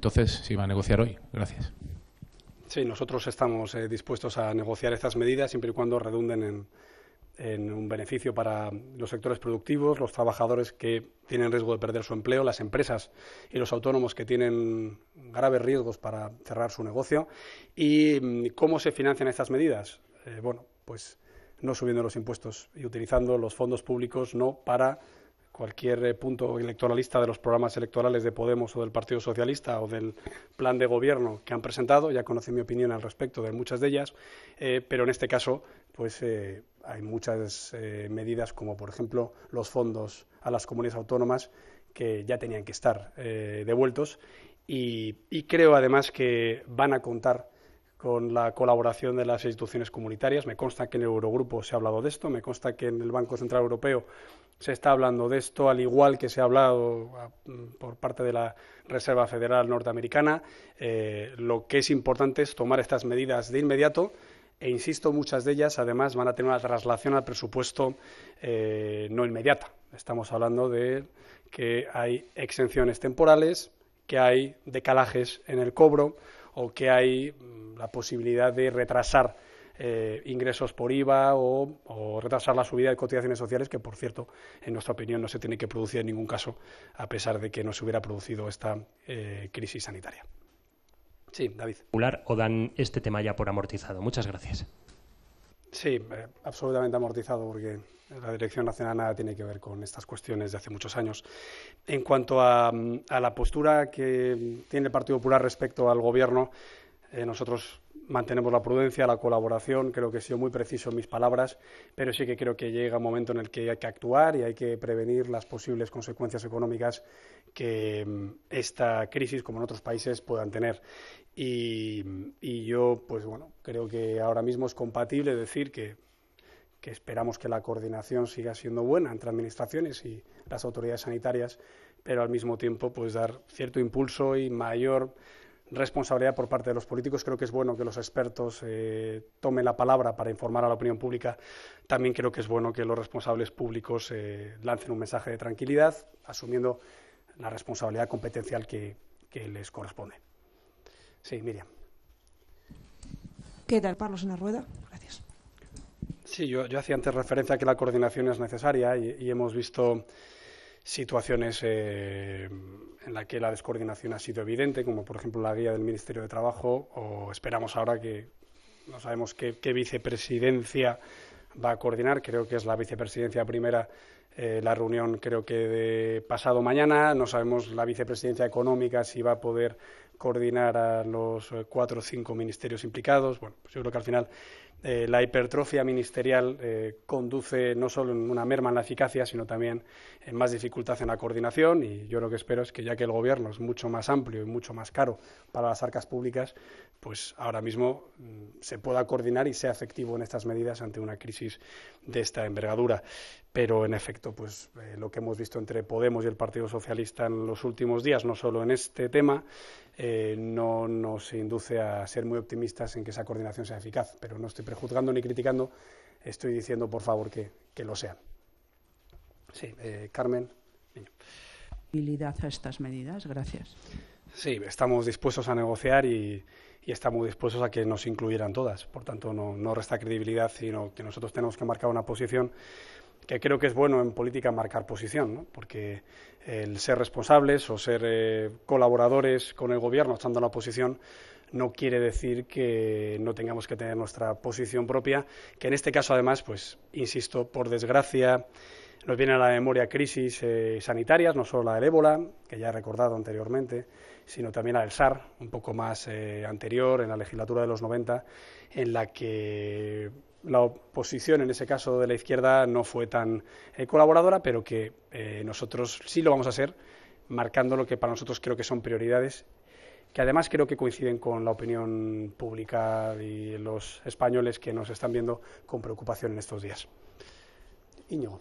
Entonces, si va a negociar hoy. Gracias. Sí, nosotros estamos eh, dispuestos a negociar estas medidas siempre y cuando redunden en, un beneficio para los sectores productivos, los trabajadores que tienen riesgo de perder su empleo, las empresas y los autónomos que tienen graves riesgos para cerrar su negocio. ¿Y mm, cómo se financian estas medidas? Eh, bueno, pues no subiendo los impuestos y utilizando los fondos públicos no para cualquier eh, punto electoralista de los programas electorales de Podemos o del Partido Socialista o del plan de gobierno que han presentado. Ya conocen mi opinión al respecto de muchas de ellas, eh, pero en este caso pues eh, hay muchas medidas como por ejemplo los fondos a las comunidades autónomas que ya tenían que estar devueltos y creo además que van a contar con la colaboración de las instituciones comunitarias. Me consta que en el Eurogrupo se ha hablado de esto, me consta que en el Banco Central Europeo se está hablando de esto, al igual que se ha hablado ah, por parte de la Reserva Federal Norteamericana. Eh, lo que es importante es tomar estas medidas de inmediato e, insisto, muchas de ellas además van a tener una traslación al presupuesto eh, no inmediata. Estamos hablando de que hay exenciones temporales, que hay decalajes en el cobro o que hay mm, la posibilidad de retrasar eh, ingresos por IVA o, retrasar la subida de cotizaciones sociales, que por cierto, en nuestra opinión, no se tiene que producir en ningún caso, a pesar de que no se hubiera producido esta eh, crisis sanitaria. Sí, David. ¿O dan este tema ya por amortizado? Muchas gracias. Sí, eh, absolutamente amortizado porque la Dirección Nacional nada tiene que ver con estas cuestiones de hace muchos años. En cuanto a, la postura que tiene el Partido Popular respecto al Gobierno, nosotros mantenemos la prudencia, la colaboración. Creo que he sido muy preciso en mis palabras, pero sí que creo que llega un momento en el que hay que actuar y hay que prevenir las posibles consecuencias económicas que mm, esta crisis, como en otros países, puedan tener. Y, yo, pues bueno, creo que ahora mismo es compatible decir que, que esperamos que la coordinación siga siendo buena entre administraciones y las autoridades sanitarias, pero al mismo tiempo, pues dar cierto impulso y mayor responsabilidad por parte de los políticos. Creo que es bueno que los expertos eh, tomen la palabra para informar a la opinión pública. También creo que es bueno que los responsables públicos eh, lancen un mensaje de tranquilidad, asumiendo la responsabilidad competencial que, les corresponde. Sí, Miriam. ¿Qué tal, Carlos, en la rueda? Gracias. Sí, yo, yo, hacía antes referencia a que la coordinación es necesaria y, y hemos visto situaciones eh, en las que la descoordinación ha sido evidente, como por ejemplo la guía del Ministerio de Trabajo, o esperamos ahora que no sabemos qué, vicepresidencia va a coordinar, creo que es la vicepresidencia primera eh, la reunión creo que de pasado mañana. No sabemos la vicepresidencia económica si va a poder coordinar a los eh, cuatro o cinco ministerios implicados. Bueno, pues yo creo que al final eh, la hipertrofia ministerial eh, conduce no solo en una merma en la eficacia, sino también en más dificultad en la coordinación. Y yo lo que espero es que, ya que el gobierno es mucho más amplio y mucho más caro para las arcas públicas, pues ahora mismo mm, se pueda coordinar y sea efectivo en estas medidas ante una crisis de esta envergadura. Pero, en efecto, pues eh, lo que hemos visto entre Podemos y el Partido Socialista en los últimos días, no solo en este tema, eh, no nos induce a ser muy optimistas en que esa coordinación sea eficaz. Pero no estoy prejuzgando ni criticando, estoy diciendo, por favor, que, que lo sea. Sí, eh, Carmen. a estas medidas? Gracias. Sí, estamos dispuestos a negociar y, y, estamos dispuestos a que nos incluyeran todas. Por tanto, no, no resta credibilidad, sino que nosotros tenemos que marcar una posición que creo que es bueno en política marcar posición, porque el ser responsables o ser eh, colaboradores con el gobierno estando en la oposición no quiere decir que no tengamos que tener nuestra posición propia, que en este caso además, pues, insisto, por desgracia nos viene a la memoria crisis eh, sanitarias, no solo la del ébola, que ya he recordado anteriormente, sino también la del SAR, un poco más eh, anterior, en la legislatura de los 90, en la que la oposición, en ese caso de la izquierda, no fue tan eh, colaboradora, pero que eh, nosotros sí lo vamos a hacer, marcando lo que para nosotros creo que son prioridades, que además creo que coinciden con la opinión pública y los españoles que nos están viendo con preocupación en estos días. Íñigo.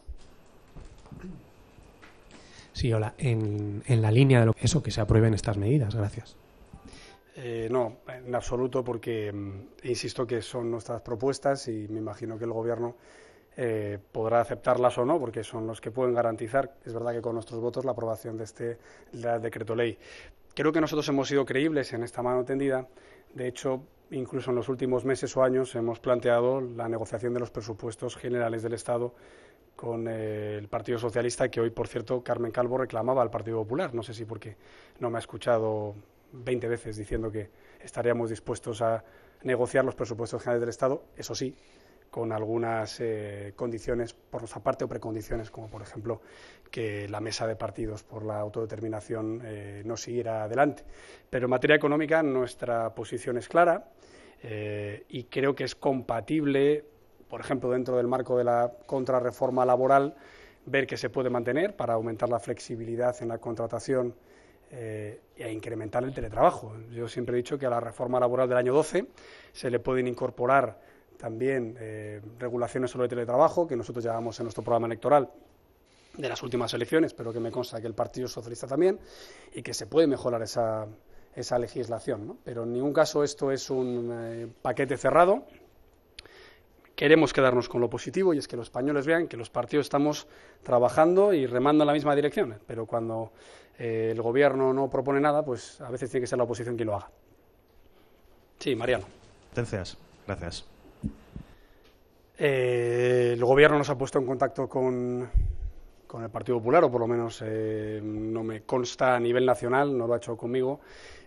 Sí, hola. En, la línea de lo, eso, que se aprueben estas medidas. Gracias. Eh, no, en absoluto, porque mm, insisto que son nuestras propuestas y me imagino que el Gobierno eh, podrá aceptarlas o no, porque son los que pueden garantizar, es verdad que con nuestros votos, la aprobación de este decreto ley. Creo que nosotros hemos sido creíbles en esta mano tendida. De hecho, incluso en los últimos meses o años hemos planteado la negociación de los presupuestos generales del Estado con eh, el Partido Socialista, que hoy, por cierto, Carmen Calvo reclamaba al Partido Popular. No sé si porque no me ha escuchado veinte veces diciendo que estaríamos dispuestos a negociar los presupuestos generales del Estado, eso sí, con algunas eh, condiciones por nuestra parte o precondiciones, como por ejemplo que la mesa de partidos por la autodeterminación eh, no siguiera adelante. Pero en materia económica nuestra posición es clara eh, y creo que es compatible, por ejemplo, dentro del marco de la contrarreforma laboral, ver que se puede mantener para aumentar la flexibilidad en la contratación y eh, e a incrementar el teletrabajo. Yo siempre he dicho que a la reforma laboral del año 12 se le pueden incorporar también eh, regulaciones sobre teletrabajo, que nosotros llevamos en nuestro programa electoral de las últimas elecciones, pero que me consta que el Partido Socialista también, y que se puede mejorar esa, esa legislación. Pero en ningún caso esto es un eh, paquete cerrado, queremos quedarnos con lo positivo y es que los españoles vean que los partidos estamos trabajando y remando en la misma dirección. ¿eh? Pero cuando eh, el gobierno no propone nada, pues a veces tiene que ser la oposición quien lo haga. Sí, Mariano. Gracias. Eh, el gobierno nos ha puesto en contacto con, con el Partido Popular, o por lo menos no me consta a nivel nacional, no lo ha hecho conmigo.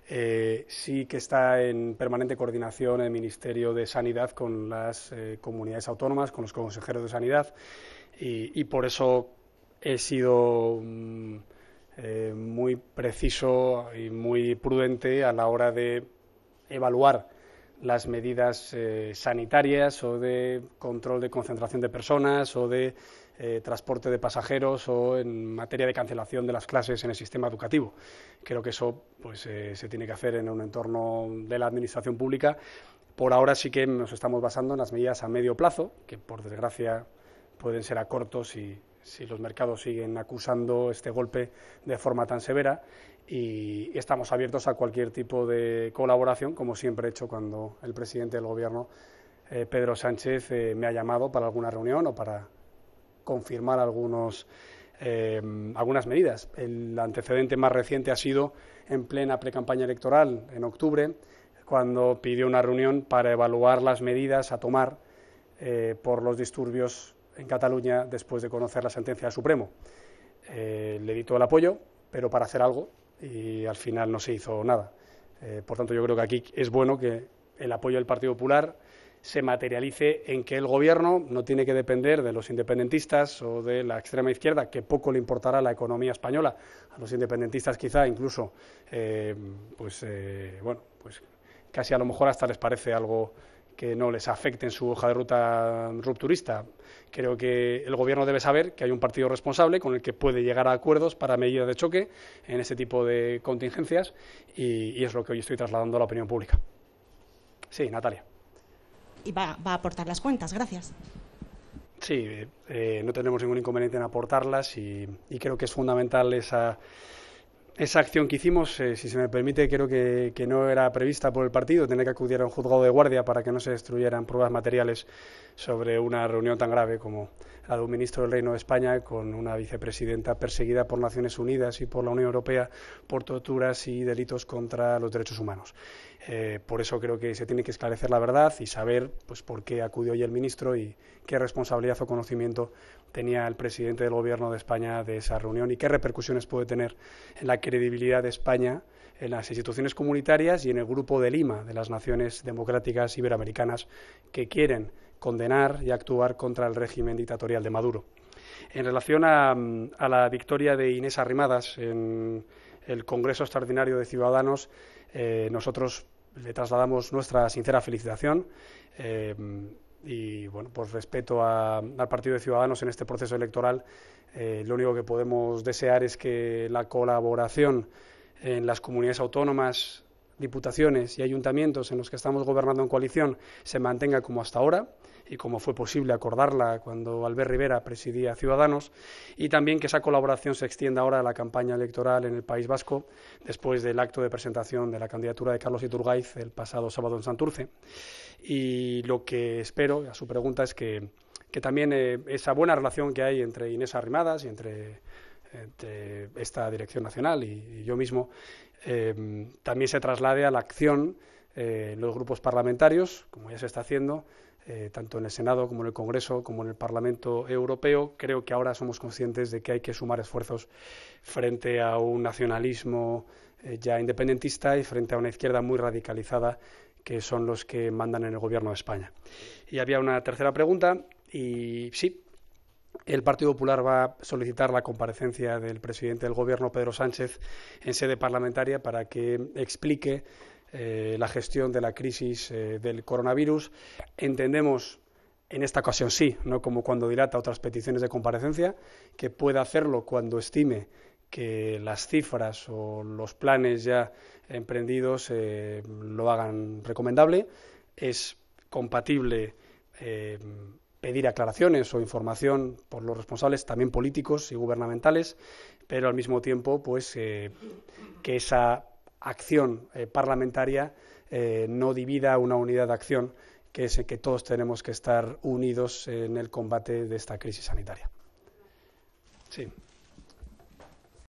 Eh, sí que está en permanente coordinación el Ministerio de Sanidad con las eh, comunidades autónomas, con los consejeros de sanidad, y, por eso he sido mm, eh, muy preciso y muy prudente a la hora de evaluar las medidas sanitarias o de control de concentración de personas o de eh, transporte de pasajeros o en materia de cancelación de las clases en el sistema educativo. Creo que eso pues, eh, se tiene que hacer en un entorno de la administración pública. Por ahora sí que nos estamos basando en las medidas a medio plazo, que por desgracia pueden ser a corto si, si los mercados siguen acusando este golpe de forma tan severa y estamos abiertos a cualquier tipo de colaboración, como siempre he hecho cuando el presidente del Gobierno, eh, Pedro Sánchez, me ha llamado para alguna reunión o para confirmar algunos, eh, algunas medidas. El antecedente más reciente ha sido en plena precampaña electoral, en octubre, cuando pidió una reunión para evaluar las medidas a tomar eh, por los disturbios en Cataluña después de conocer la sentencia del Supremo. Eh, le di todo el apoyo, pero para hacer algo, y al final no se hizo nada. por tanto, yo creo que aquí es bueno que el apoyo del Partido Popular se materialice en que el Gobierno no tiene que depender de los independentistas o de la extrema izquierda, que poco le importará a la economía española, a los independentistas quizá incluso, eh, pues eh, bueno, pues casi a lo mejor hasta les parece algo que no les afecte en su hoja de ruta rupturista. Creo que el Gobierno debe saber que hay un partido responsable con el que puede llegar a acuerdos para medidas de choque en ese tipo de contingencias y, y es lo que hoy estoy trasladando a la opinión pública. Sí, Natalia y va, a aportar las cuentas. Gracias. Sí, eh, no tenemos ningún inconveniente en aportarlas y, creo que es fundamental esa esa acción que hicimos, eh, si se me permite, creo que, que, no era prevista por el partido, tener que acudir a un juzgado de guardia para que no se destruyeran pruebas materiales sobre una reunión tan grave como la de un ministro del Reino de España con una vicepresidenta perseguida por Naciones Unidas y por la Unión Europea por torturas y delitos contra los derechos humanos. Eh, por eso creo que se tiene que esclarecer la verdad y saber pues, por qué acudió hoy el ministro y qué responsabilidad o conocimiento tenía el presidente del Gobierno de España de esa reunión y qué repercusiones puede tener en la credibilidad de España en las instituciones comunitarias y en el Grupo de Lima de las Naciones Democráticas Iberoamericanas que quieren condenar y actuar contra el régimen dictatorial de Maduro. En relación a, la victoria de Inés Arrimadas en el Congreso Extraordinario de Ciudadanos, eh, nosotros le trasladamos nuestra sincera felicitación. Eh, y bueno, pues respeto al Partido de Ciudadanos en este proceso electoral, eh, lo único que podemos desear es que la colaboración en las comunidades autónomas, diputaciones y ayuntamientos en los que estamos gobernando en coalición se mantenga como hasta ahora y como fue posible acordarla cuando Albert Rivera presidía Ciudadanos, y también que esa colaboración se extienda ahora a la campaña electoral en el País Vasco, después del acto de presentación de la candidatura de Carlos Iturgaiz el pasado sábado en Santurce. Y lo que espero, a su pregunta, es que, también eh, esa buena relación que hay entre Inés Arrimadas y entre, esta dirección nacional y, yo mismo, eh, también se traslade a la acción en eh, los grupos parlamentarios, como ya se está haciendo, eh, tanto en el Senado como en el Congreso, como en el Parlamento Europeo, creo que ahora somos conscientes de que hay que sumar esfuerzos frente a un nacionalismo eh, ya independentista y frente a una izquierda muy radicalizada que son los que mandan en el gobierno de España. Y había una tercera pregunta y sí, el Partido Popular va a solicitar la comparecencia del presidente del Gobierno, Pedro Sánchez, en sede parlamentaria para que explique eh, la gestión de la crisis eh, del coronavirus. Entendemos, en esta ocasión sí, no como cuando dilata otras peticiones de comparecencia, que pueda hacerlo cuando estime que las cifras o los planes ya emprendidos eh, lo hagan recomendable. Es compatible pedir aclaraciones o información por los responsables, también políticos y gubernamentales, pero al mismo tiempo, pues que esa acción eh, parlamentaria eh, no divida una unidad de acción, que es que todos tenemos que estar unidos en el combate de esta crisis sanitaria.